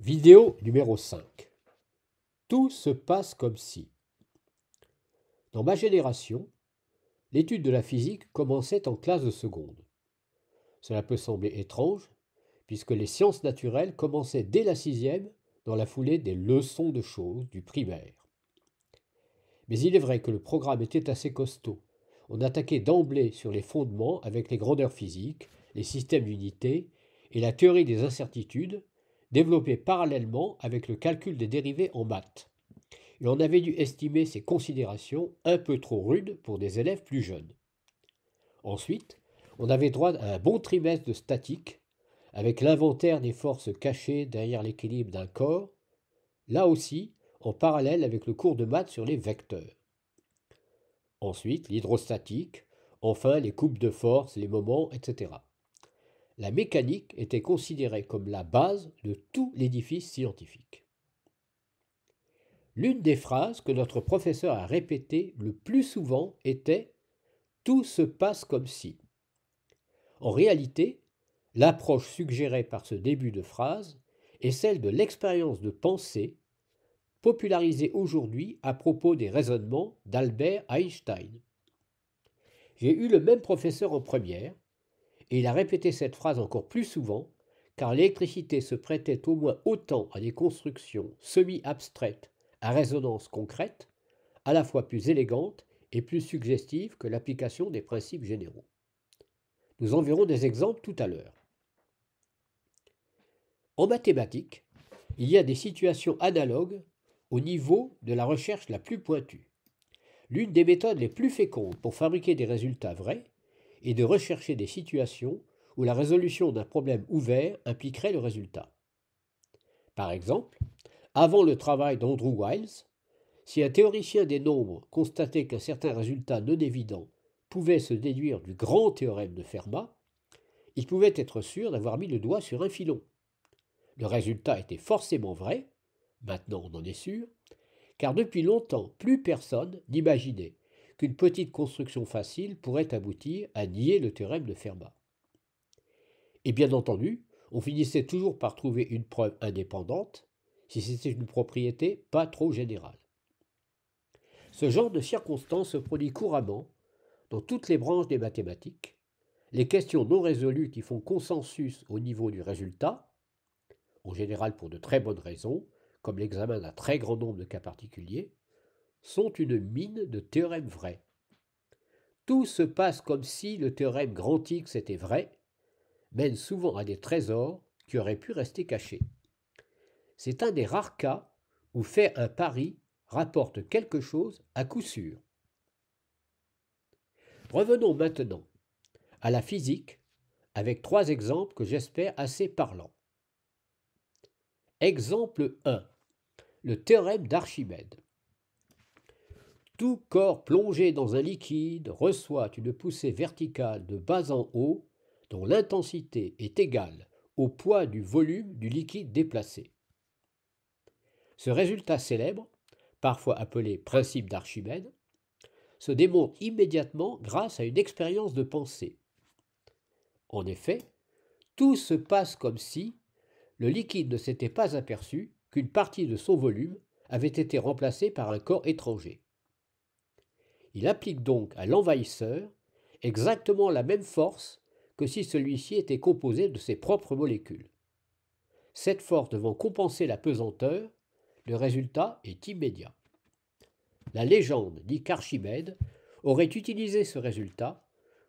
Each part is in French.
Vidéo numéro 5. Tout se passe comme si. Dans ma génération, l'étude de la physique commençait en classe de seconde. Cela peut sembler étrange, puisque les sciences naturelles commençaient dès la sixième dans la foulée des leçons de choses du primaire. Mais il est vrai que le programme était assez costaud. On attaquait d'emblée sur les fondements avec les grandeurs physiques, les systèmes d'unités et la théorie des incertitudes développé parallèlement avec le calcul des dérivés en maths. Et on avait dû estimer ces considérations un peu trop rudes pour des élèves plus jeunes. Ensuite, on avait droit à un bon trimestre de statique, avec l'inventaire des forces cachées derrière l'équilibre d'un corps, là aussi en parallèle avec le cours de maths sur les vecteurs. Ensuite, l'hydrostatique, enfin les coupes de force, les moments, etc la mécanique était considérée comme la base de tout l'édifice scientifique. L'une des phrases que notre professeur a répétées le plus souvent était Tout se passe comme si. En réalité, l'approche suggérée par ce début de phrase est celle de l'expérience de pensée popularisée aujourd'hui à propos des raisonnements d'Albert Einstein. J'ai eu le même professeur en première, et il a répété cette phrase encore plus souvent, car l'électricité se prêtait au moins autant à des constructions semi-abstraites à résonance concrète, à la fois plus élégantes et plus suggestives que l'application des principes généraux. Nous en verrons des exemples tout à l'heure. En mathématiques, il y a des situations analogues au niveau de la recherche la plus pointue. L'une des méthodes les plus fécondes pour fabriquer des résultats vrais et de rechercher des situations où la résolution d'un problème ouvert impliquerait le résultat. Par exemple, avant le travail d'Andrew Wiles, si un théoricien des nombres constatait qu'un certain résultat non évident pouvait se déduire du grand théorème de Fermat, il pouvait être sûr d'avoir mis le doigt sur un filon. Le résultat était forcément vrai, maintenant on en est sûr, car depuis longtemps plus personne n'imaginait qu'une petite construction facile pourrait aboutir à nier le théorème de Fermat. Et bien entendu, on finissait toujours par trouver une preuve indépendante, si c'était une propriété pas trop générale. Ce genre de circonstance se produit couramment dans toutes les branches des mathématiques. Les questions non résolues qui font consensus au niveau du résultat, en général pour de très bonnes raisons, comme l'examen d'un très grand nombre de cas particuliers, sont une mine de théorèmes vrais. Tout se passe comme si le théorème grand X était vrai, mène souvent à des trésors qui auraient pu rester cachés. C'est un des rares cas où faire un pari rapporte quelque chose à coup sûr. Revenons maintenant à la physique avec trois exemples que j'espère assez parlants. Exemple 1. Le théorème d'Archimède. Tout corps plongé dans un liquide reçoit une poussée verticale de bas en haut dont l'intensité est égale au poids du volume du liquide déplacé. Ce résultat célèbre, parfois appelé principe d'Archimède, se démontre immédiatement grâce à une expérience de pensée. En effet, tout se passe comme si le liquide ne s'était pas aperçu qu'une partie de son volume avait été remplacée par un corps étranger. Il applique donc à l'envahisseur exactement la même force que si celui-ci était composé de ses propres molécules. Cette force devant compenser la pesanteur, le résultat est immédiat. La légende dit qu'Archimède aurait utilisé ce résultat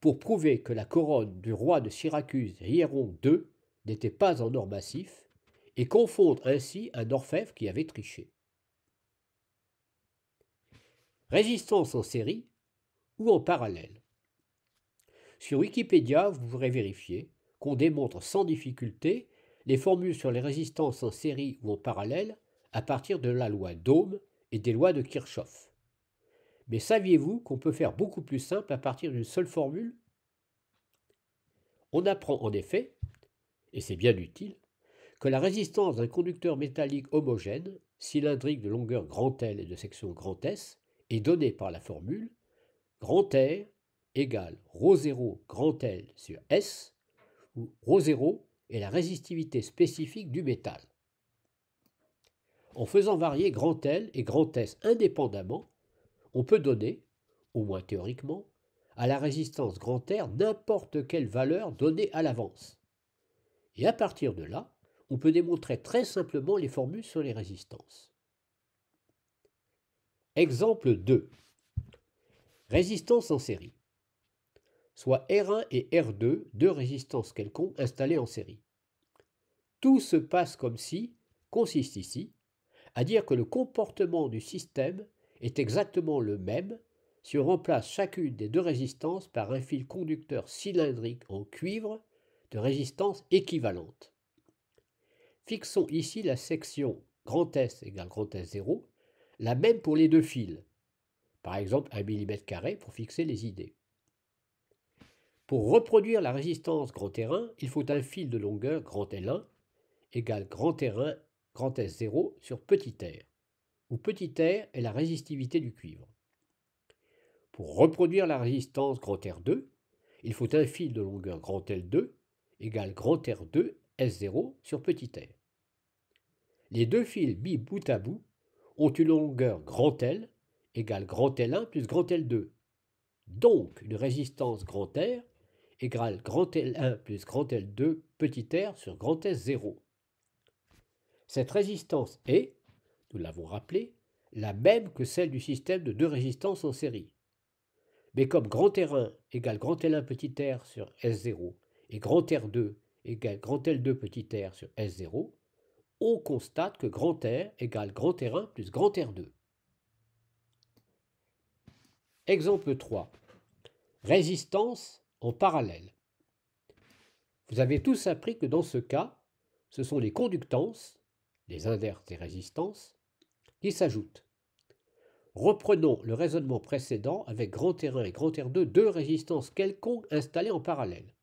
pour prouver que la couronne du roi de Syracuse Hieron II n'était pas en or massif et confondre ainsi un orfèvre qui avait triché résistance en série ou en parallèle. Sur Wikipédia, vous pourrez vérifier qu'on démontre sans difficulté les formules sur les résistances en série ou en parallèle à partir de la loi d'Ohm et des lois de Kirchhoff. Mais saviez-vous qu'on peut faire beaucoup plus simple à partir d'une seule formule On apprend en effet, et c'est bien utile, que la résistance d'un conducteur métallique homogène, cylindrique de longueur grand L et de section grand S, est donnée par la formule grand R égale ρ 0 grand L sur S, où ρ 0 est la résistivité spécifique du métal. En faisant varier grand L et grand S indépendamment, on peut donner, au moins théoriquement, à la résistance R n'importe quelle valeur donnée à l'avance. Et à partir de là, on peut démontrer très simplement les formules sur les résistances. Exemple 2. Résistance en série. Soit R1 et R2, deux résistances quelconques installées en série. Tout se passe comme si consiste ici à dire que le comportement du système est exactement le même si on remplace chacune des deux résistances par un fil conducteur cylindrique en cuivre de résistance équivalente. Fixons ici la section S égale S0 la même pour les deux fils. Par exemple, 1 mm pour fixer les idées. Pour reproduire la résistance grand terrain, il faut un fil de longueur grand L1 égale grand terrain grand S0 sur r, où r est la résistivité du cuivre. Pour reproduire la résistance grand R2, il faut un fil de longueur grand L2 égale grand R2 S0 sur r. Les deux fils mis bout à bout ont une longueur grand L égale grand L1 plus grand L2. Donc, une résistance grand R égale grand L1 plus grand L2 petit r sur grand S0. Cette résistance est, nous l'avons rappelé, la même que celle du système de deux résistances en série. Mais comme grand R1 égale grand L1 petit r sur S0 et grand R2 égale grand L2 petit r sur S0, on constate que grand R égale grand R1 plus grand R2. Exemple 3. Résistance en parallèle. Vous avez tous appris que dans ce cas, ce sont les conductances, les inverses des résistances, qui s'ajoutent. Reprenons le raisonnement précédent avec grand R1 et grand R2, deux résistances quelconques installées en parallèle.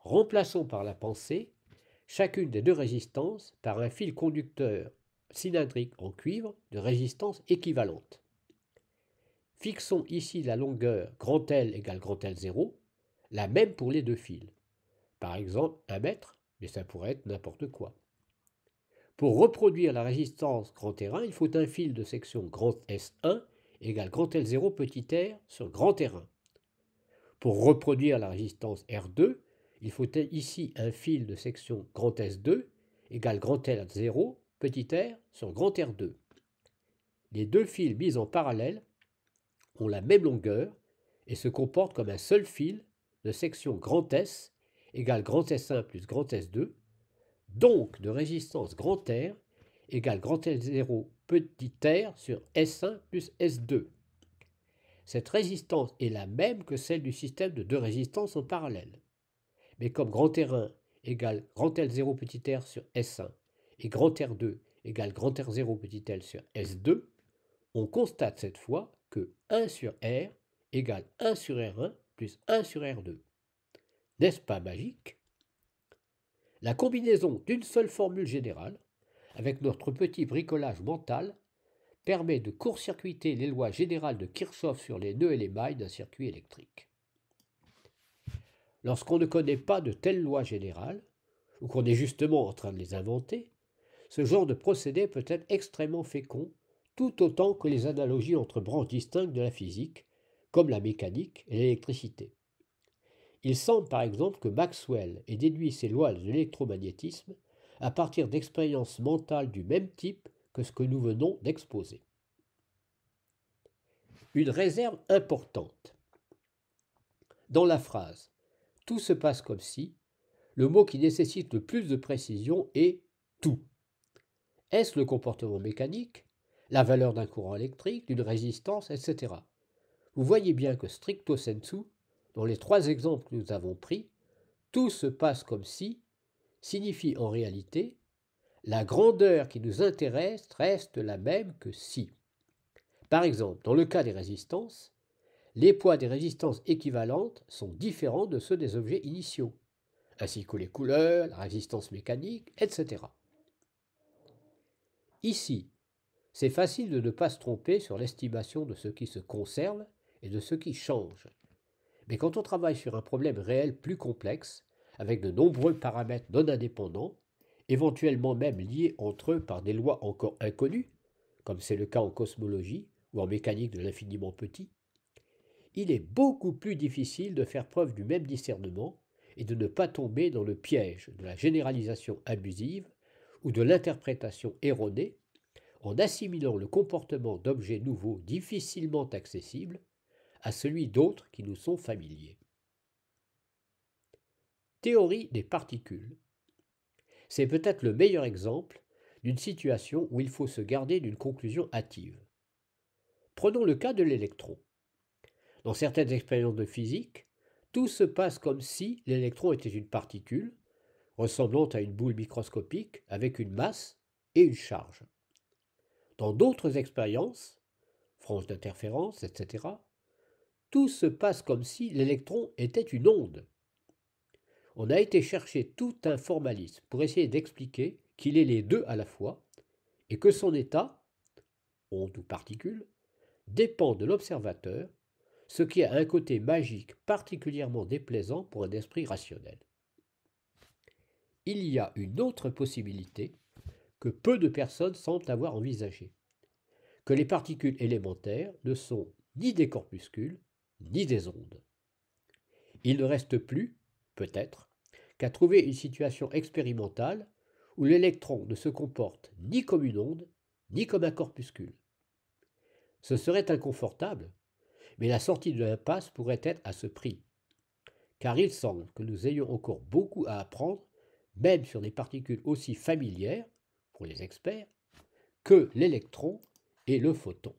Remplaçons par la pensée chacune des deux résistances par un fil conducteur cylindrique en cuivre de résistance équivalente. Fixons ici la longueur grand L égale grand L 0, la même pour les deux fils. Par exemple 1 mètre, mais ça pourrait être n'importe quoi. Pour reproduire la résistance grand terrain, il faut un fil de section S1 égale grand L0 petit r sur grand terrain. Pour reproduire la résistance R2, il faut ici un fil de section grand S2 égale grand 0, petit r sur grand R2. Les deux fils mis en parallèle ont la même longueur et se comportent comme un seul fil de section grand S égale grand S1 plus S2, donc de résistance grand R égale grand 0 petit r sur S1 plus S2. Cette résistance est la même que celle du système de deux résistances en parallèle mais comme grand R1 égale grand L0 petit r sur S1 et grand R2 égale grand R0 petit l sur S2, on constate cette fois que 1 sur R égale 1 sur R1 plus 1 sur R2. N'est-ce pas magique La combinaison d'une seule formule générale, avec notre petit bricolage mental, permet de court-circuiter les lois générales de Kirchhoff sur les nœuds et les mailles d'un circuit électrique lorsqu'on ne connaît pas de telles lois générales, ou qu'on est justement en train de les inventer, ce genre de procédé peut être extrêmement fécond, tout autant que les analogies entre branches distinctes de la physique, comme la mécanique et l'électricité. Il semble par exemple que Maxwell ait déduit ses lois de l'électromagnétisme à partir d'expériences mentales du même type que ce que nous venons d'exposer. Une réserve importante. Dans la phrase tout se passe comme si, le mot qui nécessite le plus de précision est tout. Est-ce le comportement mécanique, la valeur d'un courant électrique, d'une résistance, etc. Vous voyez bien que stricto sensu, dans les trois exemples que nous avons pris, tout se passe comme si signifie en réalité la grandeur qui nous intéresse reste la même que si. Par exemple, dans le cas des résistances, les poids des résistances équivalentes sont différents de ceux des objets initiaux, ainsi que les couleurs, la résistance mécanique, etc. Ici, c'est facile de ne pas se tromper sur l'estimation de ce qui se conserve et de ce qui change. Mais quand on travaille sur un problème réel plus complexe, avec de nombreux paramètres non indépendants, éventuellement même liés entre eux par des lois encore inconnues, comme c'est le cas en cosmologie ou en mécanique de l'infiniment petit, il est beaucoup plus difficile de faire preuve du même discernement et de ne pas tomber dans le piège de la généralisation abusive ou de l'interprétation erronée en assimilant le comportement d'objets nouveaux difficilement accessibles à celui d'autres qui nous sont familiers. Théorie des particules. C'est peut-être le meilleur exemple d'une situation où il faut se garder d'une conclusion hâtive. Prenons le cas de l'électron. Dans certaines expériences de physique, tout se passe comme si l'électron était une particule, ressemblant à une boule microscopique avec une masse et une charge. Dans d'autres expériences, franges d'interférence, etc., tout se passe comme si l'électron était une onde. On a été chercher tout un formalisme pour essayer d'expliquer qu'il est les deux à la fois et que son état, onde ou particule, dépend de l'observateur ce qui a un côté magique particulièrement déplaisant pour un esprit rationnel. Il y a une autre possibilité que peu de personnes semblent avoir envisagée, que les particules élémentaires ne sont ni des corpuscules, ni des ondes. Il ne reste plus, peut-être, qu'à trouver une situation expérimentale où l'électron ne se comporte ni comme une onde, ni comme un corpuscule. Ce serait inconfortable, mais la sortie de l'impasse pourrait être à ce prix. Car il semble que nous ayons encore beaucoup à apprendre, même sur des particules aussi familières, pour les experts, que l'électron et le photon.